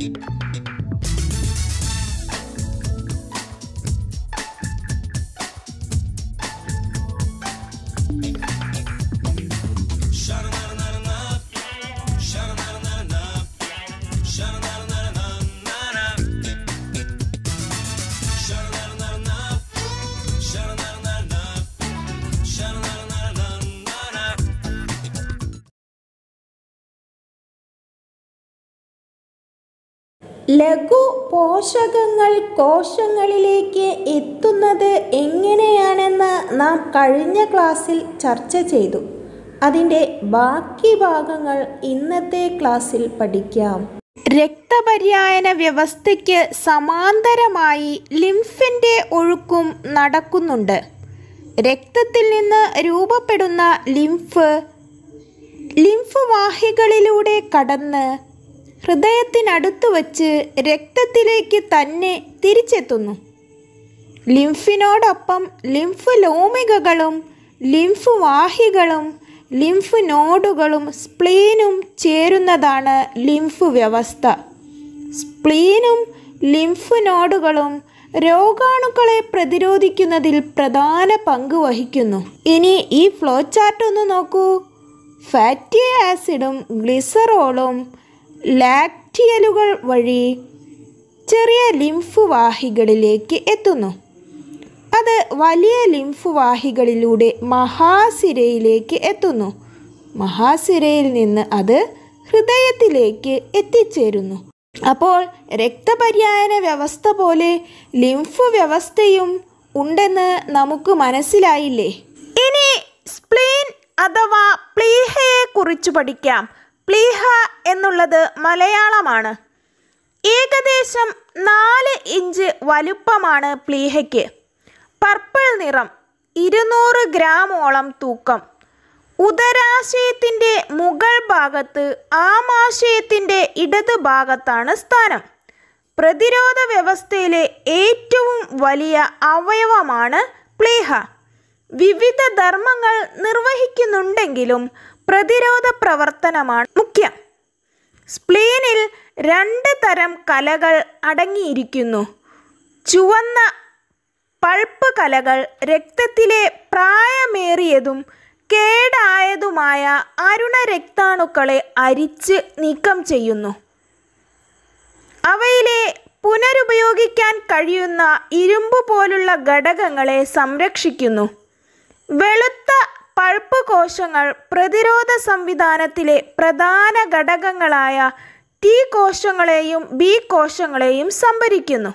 Thank you. ലഘു പോഷകങ്ങൾ കോശങ്ങളിലേക്ക് എത്തുന്നത് എങ്ങനെയാണെന്ന് നാം കഴിഞ്ഞ ക്ലാസ്സിൽ ചർച്ച ചെയ്തു അതിൻ്റെ ബാക്കി ഭാഗങ്ങൾ ഇന്നത്തെ ക്ലാസ്സിൽ പഠിക്കാം രക്തപര്യായന വ്യവസ്ഥയ്ക്ക് സമാന്തരമായി ലിംഫിൻ്റെ ഒഴുക്കും നടക്കുന്നുണ്ട് രക്തത്തിൽ നിന്ന് രൂപപ്പെടുന്ന ലിംഫ് ലിംഫ് വാഹികളിലൂടെ കടന്ന് ഹൃദയത്തിനടുത്തു വച്ച് രക്തത്തിലേക്ക് തന്നെ തിരിച്ചെത്തുന്നു ലിംഫിനോടൊപ്പം ലിംഫ് ലോമികകളും ലിംഫ് വാഹികളും ലിംഫ് നോഡുകളും സ്പ്ലീനും ചേരുന്നതാണ് ലിംഫ് വ്യവസ്ഥ സ്പ്ലീനും ലിംഫ് നോഡുകളും രോഗാണുക്കളെ പ്രതിരോധിക്കുന്നതിൽ പ്രധാന പങ്ക് വഹിക്കുന്നു ഇനി ഈ ഫ്ലോ ചാർട്ട് ഒന്ന് നോക്കൂ ഫാറ്റി ആസിഡും ഗ്ലിസറോളും ലാക്റ്റിയലുകൾ വഴി ചെറിയ ലിംഫ് വാഹികളിലേക്ക് എത്തുന്നു അത് വലിയ ലിംഫ് വാഹികളിലൂടെ മഹാസിരയിലേക്ക് എത്തുന്നു മഹാസിരയിൽ നിന്ന് അത് ഹൃദയത്തിലേക്ക് എത്തിച്ചേരുന്നു അപ്പോൾ രക്തപര്യായന വ്യവസ്ഥ പോലെ ലിംഫ് വ്യവസ്ഥയും ഉണ്ടെന്ന് നമുക്ക് മനസ്സിലായില്ലേ ഇനി സ്പ്ലീൻ അഥവാ പ്ലീഹയെക്കുറിച്ച് പഠിക്കാം പ്ലീഹ എന്നുള്ളത് മലയാളമാണ് ഏകദേശം നാല് ഇഞ്ച് വലുപ്പമാണ് പ്ലീഹയ്ക്ക് പർപ്പിൾ നിറം ഇരുന്നൂറ് ഗ്രാമോളം തൂക്കം ഉദരാശയത്തിൻ്റെ മുകൾ ഭാഗത്ത് ആമാശയത്തിൻ്റെ ഇടത് ഭാഗത്താണ് സ്ഥാനം പ്രതിരോധ വ്യവസ്ഥയിലെ ഏറ്റവും വലിയ അവയവമാണ് പ്ലീഹ വിവിധ ധർമ്മങ്ങൾ നിർവഹിക്കുന്നുണ്ടെങ്കിലും പ്രതിരോധ പ്രവർത്തനമാണ് മുഖ്യം സ്പ്ലീനിൽ രണ്ട് തരം കലകൾ അടങ്ങിയിരിക്കുന്നു ചുവന്ന പൾപ്പ് കലകൾ രക്തത്തിലെ പ്രായമേറിയതും കേടായതുമായ അരുണരക്താണുക്കളെ അരിച്ച് നീക്കം ചെയ്യുന്നു അവയിലെ പുനരുപയോഗിക്കാൻ കഴിയുന്ന ഇരുമ്പ് പോലുള്ള ഘടകങ്ങളെ സംരക്ഷിക്കുന്നു വെളുത്ത പൾപ്പ് കോശങ്ങൾ പ്രതിരോധ സംവിധാനത്തിലെ പ്രധാന ഘടകങ്ങളായ ടി കോശങ്ങളെയും ബി കോശങ്ങളെയും സംഭരിക്കുന്നു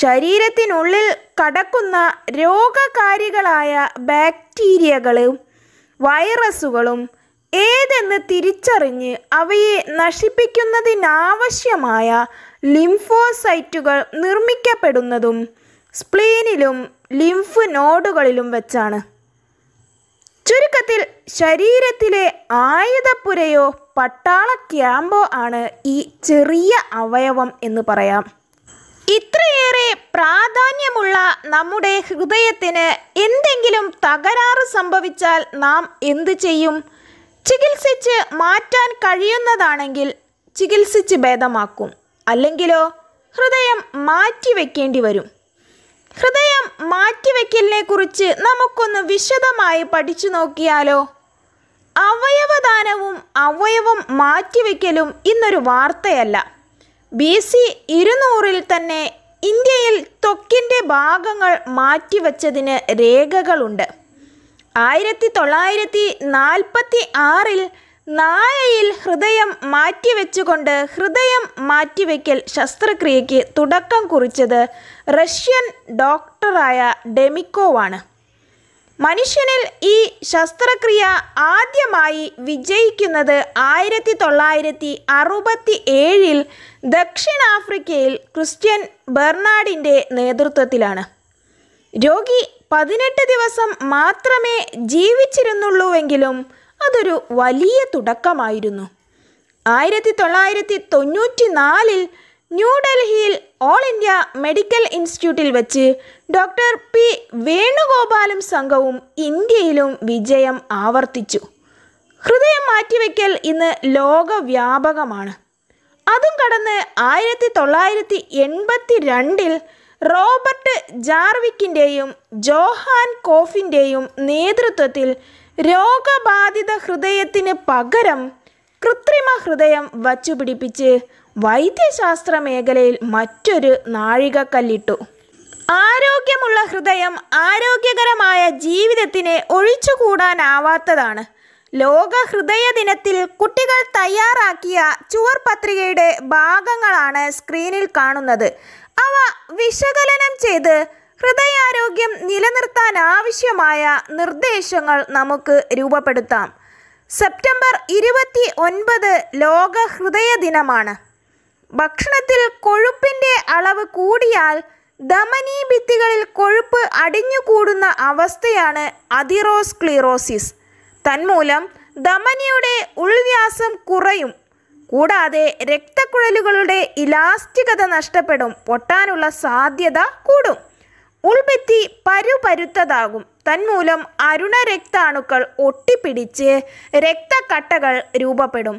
ശരീരത്തിനുള്ളിൽ കടക്കുന്ന രോഗകാരികളായ ബാക്ടീരിയകളും വൈറസുകളും ഏതെന്ന് തിരിച്ചറിഞ്ഞ് അവയെ നശിപ്പിക്കുന്നതിനാവശ്യമായ ലിംഫോസൈറ്റുകൾ നിർമ്മിക്കപ്പെടുന്നതും സ്പ്ലീനിലും ലിംഫ് നോഡുകളിലും വെച്ചാണ് ശരീരത്തിലെ ആയുധപ്പുരയോ പട്ടാള ക്യാമ്പോ ആണ് ഈ ചെറിയ അവയവം എന്ന് പറയാം ഇത്രയേറെ പ്രാധാന്യമുള്ള നമ്മുടെ ഹൃദയത്തിന് എന്തെങ്കിലും തകരാറ് സംഭവിച്ചാൽ നാം എന്തു ചെയ്യും ചികിത്സിച്ച് മാറ്റാൻ കഴിയുന്നതാണെങ്കിൽ ചികിത്സിച്ച് ഭേദമാക്കും അല്ലെങ്കിലോ ഹൃദയം മാറ്റിവെക്കേണ്ടി വരും ഹൃദയം മാറ്റിവെക്കലിനെ കുറിച്ച് നമുക്കൊന്ന് വിശദമായി പഠിച്ചു നോക്കിയാലോ അവയവദാനവും അവയവം മാറ്റിവെക്കലും ഇന്നൊരു വാർത്തയല്ല ബി സി ഇരുന്നൂറിൽ തന്നെ ഇന്ത്യയിൽ ത്വക്കിൻ്റെ ഭാഗങ്ങൾ മാറ്റിവെച്ചതിന് രേഖകളുണ്ട് ആയിരത്തി തൊള്ളായിരത്തി നാൽപ്പത്തി ആറിൽ നായയിൽ ഹൃദയം മാറ്റിവെച്ചുകൊണ്ട് ഹൃദയം മാറ്റിവെക്കൽ ശസ്ത്രക്രിയയ്ക്ക് തുടക്കം കുറിച്ചത് റഷ്യൻ ഡോക്ടറായ ഡെമിക്കോവാണ് മനുഷ്യനിൽ ഈ ശസ്ത്രക്രിയ ആദ്യമായി വിജയിക്കുന്നത് ആയിരത്തി തൊള്ളായിരത്തി അറുപത്തി ഏഴിൽ ദക്ഷിണാഫ്രിക്കയിൽ ക്രിസ്ത്യൻ ബെർണാഡിൻ്റെ നേതൃത്വത്തിലാണ് രോഗി പതിനെട്ട് ദിവസം മാത്രമേ ജീവിച്ചിരുന്നുള്ളൂവെങ്കിലും അതൊരു വലിയ തുടക്കമായിരുന്നു ആയിരത്തി തൊള്ളായിരത്തി തൊണ്ണൂറ്റി നാലിൽ ന്യൂഡൽഹിയിൽ ഓൾ ഇന്ത്യ മെഡിക്കൽ ഇൻസ്റ്റിറ്റ്യൂട്ടിൽ വെച്ച് ഡോക്ടർ പി വേണുഗോപാലും സംഘവും ഇന്ത്യയിലും വിജയം ആവർത്തിച്ചു ഹൃദയം മാറ്റിവെക്കൽ ഇന്ന് ലോകവ്യാപകമാണ് അതും കടന്ന് ആയിരത്തി തൊള്ളായിരത്തി എൺപത്തി രണ്ടിൽ റോബർട്ട് ജാർവിക്കിൻ്റെയും ജോഹാൻ കോഫിൻ്റെയും നേതൃത്വത്തിൽ രോഗബാധിത ഹൃദയത്തിന് പകരം കൃത്രിമ ഹൃദയം വച്ചുപിടിപ്പിച്ച് വൈദ്യശാസ്ത്ര മേഖലയിൽ മറ്റൊരു നാഴികക്കല്ലിട്ടു ആരോഗ്യമുള്ള ഹൃദയം ആരോഗ്യകരമായ ജീവിതത്തിനെ ഒഴിച്ചുകൂടാനാവാത്തതാണ് ലോക ഹൃദയ ദിനത്തിൽ കുട്ടികൾ തയ്യാറാക്കിയ ചുവർ പത്രികയുടെ ഭാഗങ്ങളാണ് സ്ക്രീനിൽ കാണുന്നത് അവ വിശകലനം ചെയ്ത് ഹൃദയാരോഗ്യം നിലനിർത്താൻ ആവശ്യമായ നിർദ്ദേശങ്ങൾ നമുക്ക് രൂപപ്പെടുത്താം സെപ്റ്റംബർ ഇരുപത്തി ഒൻപത് ലോക ഹൃദയ ദിനമാണ് ഭക്ഷണത്തിൽ കൊഴുപ്പിൻ്റെ അളവ് കൂടിയാൽ ധമനീ ഭിത്തികളിൽ കൊഴുപ്പ് അടിഞ്ഞുകൂടുന്ന അവസ്ഥയാണ് ക്ലീറോസിസ് തന്മൂലം ധമനിയുടെ ഉൾവ്യാസം കുറയും കൂടാതെ രക്തക്കുഴലുകളുടെ ഇലാസ്റ്റികത നഷ്ടപ്പെടും പൊട്ടാനുള്ള സാധ്യത കൂടും ഉൾഭിത്തി പരുപരുത്തതാകും തന്മൂലം അരുണരക്താണുക്കൾ ഒട്ടിപ്പിടിച്ച് രക്തക്കട്ടകൾ രൂപപ്പെടും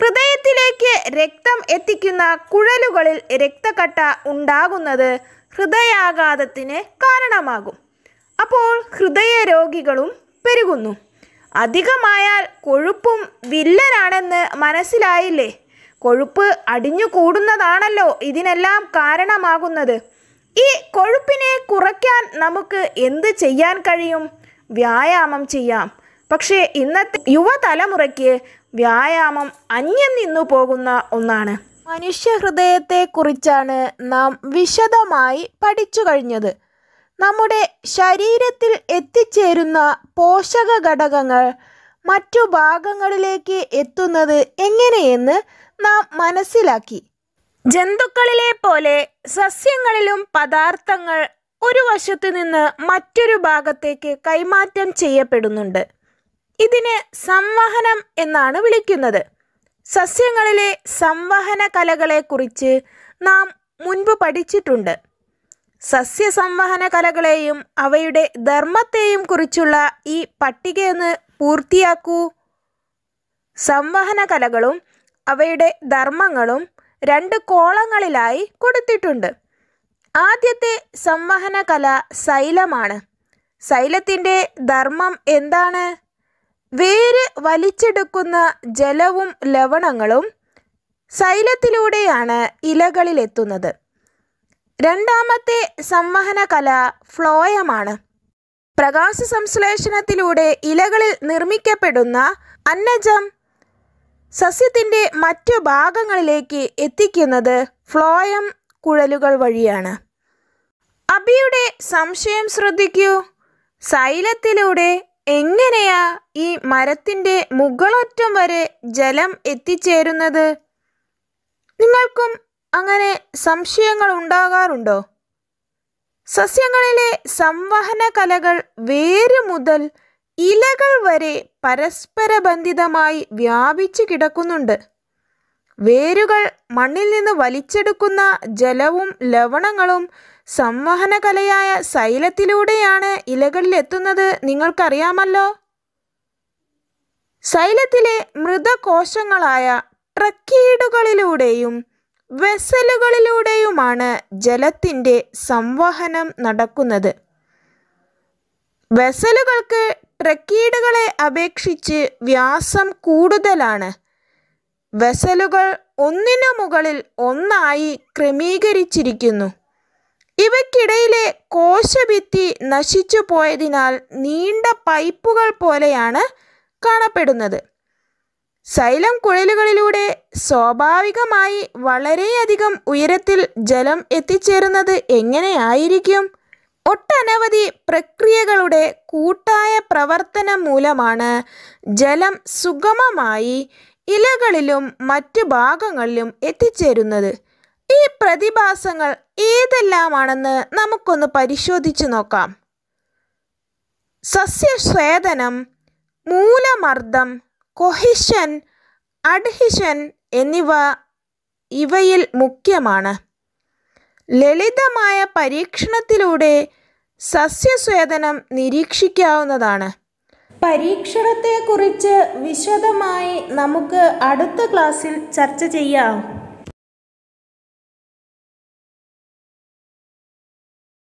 ഹൃദയത്തിലേക്ക് രക്തം എത്തിക്കുന്ന കുഴലുകളിൽ രക്തക്കട്ട ഉണ്ടാകുന്നത് ഹൃദയാഘാതത്തിന് കാരണമാകും അപ്പോൾ ഹൃദയ രോഗികളും പെരുകുന്നു അധികമായാൽ കൊഴുപ്പും വില്ലനാണെന്ന് മനസ്സിലായില്ലേ കൊഴുപ്പ് അടിഞ്ഞു കൂടുന്നതാണല്ലോ ഇതിനെല്ലാം കാരണമാകുന്നത് ഈ കൊഴുപ്പിനെ കുറയ്ക്കാൻ നമുക്ക് എന്ത് ചെയ്യാൻ കഴിയും വ്യായാമം ചെയ്യാം പക്ഷേ ഇന്നത്തെ യുവതലമുറയ്ക്ക് വ്യായാമം അന്യം നിന്നു പോകുന്ന ഒന്നാണ് മനുഷ്യ ഹൃദയത്തെക്കുറിച്ചാണ് നാം വിശദമായി പഠിച്ചു കഴിഞ്ഞത് നമ്മുടെ ശരീരത്തിൽ എത്തിച്ചേരുന്ന പോഷക ഘടകങ്ങൾ മറ്റു ഭാഗങ്ങളിലേക്ക് എത്തുന്നത് എങ്ങനെയെന്ന് നാം മനസ്സിലാക്കി ജന്തുക്കളിലെ പോലെ സസ്യങ്ങളിലും പദാർത്ഥങ്ങൾ ഒരു വശത്തു നിന്ന് മറ്റൊരു ഭാഗത്തേക്ക് കൈമാറ്റം ചെയ്യപ്പെടുന്നുണ്ട് ഇതിന് സംവഹനം എന്നാണ് വിളിക്കുന്നത് സസ്യങ്ങളിലെ സംവഹന കലകളെക്കുറിച്ച് നാം മുൻപ് പഠിച്ചിട്ടുണ്ട് സസ്യ സംവഹന കലകളെയും അവയുടെ ധർമ്മത്തെയും കുറിച്ചുള്ള ഈ പട്ടികയൊന്ന് പൂർത്തിയാക്കൂ സംവഹന കലകളും അവയുടെ ധർമ്മങ്ങളും രണ്ട് കോളങ്ങളിലായി കൊടുത്തിട്ടുണ്ട് ആദ്യത്തെ സംവഹന കല ശൈലമാണ് ശൈലത്തിൻ്റെ ധർമ്മം എന്താണ് വേര് വലിച്ചെടുക്കുന്ന ജലവും ലവണങ്ങളും സൈലത്തിലൂടെയാണ് ഇലകളിലെത്തുന്നത് രണ്ടാമത്തെ സംവഹന കല ഫ്ലോയമാണ് പ്രകാശ സംശ്ലേഷണത്തിലൂടെ ഇലകളിൽ നിർമ്മിക്കപ്പെടുന്ന അന്നജം സസ്യത്തിൻ്റെ മറ്റു ഭാഗങ്ങളിലേക്ക് എത്തിക്കുന്നത് ഫ്ലോയം കുഴലുകൾ വഴിയാണ് അബിയുടെ സംശയം ശ്രദ്ധിക്കൂ സൈലത്തിലൂടെ എങ്ങനെയാ ഈ മരത്തിൻ്റെ മുകളൊറ്റം വരെ ജലം എത്തിച്ചേരുന്നത് നിങ്ങൾക്കും അങ്ങനെ സംശയങ്ങൾ ഉണ്ടാകാറുണ്ടോ സസ്യങ്ങളിലെ സംവഹന കലകൾ വേര് മുതൽ ഇലകൾ വരെ പരസ്പരബന്ധിതമായി വ്യാപിച്ചു കിടക്കുന്നുണ്ട് വേരുകൾ മണ്ണിൽ നിന്ന് വലിച്ചെടുക്കുന്ന ജലവും ലവണങ്ങളും സംവഹന കലയായ സൈലത്തിലൂടെയാണ് ഇലകളിലെത്തുന്നത് നിങ്ങൾക്കറിയാമല്ലോ സൈലത്തിലെ മൃതകോശങ്ങളായ ട്രക്കീടുകളിലൂടെയും വെസലുകളിലൂടെയുമാണ് ജലത്തിൻ്റെ സംവഹനം നടക്കുന്നത് വെസലുകൾക്ക് ട്രക്കീടുകളെ അപേക്ഷിച്ച് വ്യാസം കൂടുതലാണ് വെസലുകൾ ഒന്നിനു മുകളിൽ ഒന്നായി ക്രമീകരിച്ചിരിക്കുന്നു ഇവയ്ക്കിടയിലെ കോശഭിത്തി നശിച്ചു പോയതിനാൽ നീണ്ട പൈപ്പുകൾ പോലെയാണ് കാണപ്പെടുന്നത് സൈലം കുഴലുകളിലൂടെ സ്വാഭാവികമായി വളരെയധികം ഉയരത്തിൽ ജലം എത്തിച്ചേരുന്നത് എങ്ങനെയായിരിക്കും ഒട്ടനവധി പ്രക്രിയകളുടെ കൂട്ടായ പ്രവർത്തനം മൂലമാണ് ജലം സുഗമമായി ഇലകളിലും മറ്റു ഭാഗങ്ങളിലും എത്തിച്ചേരുന്നത് ഈ പ്രതിഭാസങ്ങൾ ഏതെല്ലാമാണെന്ന് നമുക്കൊന്ന് പരിശോധിച്ചു നോക്കാം സസ്യസ്വേദനം മൂലമർദ്ദം കൊഹിഷൻ അഡ്ഹിഷൻ എന്നിവ ഇവയിൽ മുഖ്യമാണ് ലളിതമായ പരീക്ഷണത്തിലൂടെ സസ്യസ്വേദനം നിരീക്ഷിക്കാവുന്നതാണ് പരീക്ഷണത്തെക്കുറിച്ച് വിശദമായി നമുക്ക് അടുത്ത ക്ലാസ്സിൽ ചർച്ച ചെയ്യാം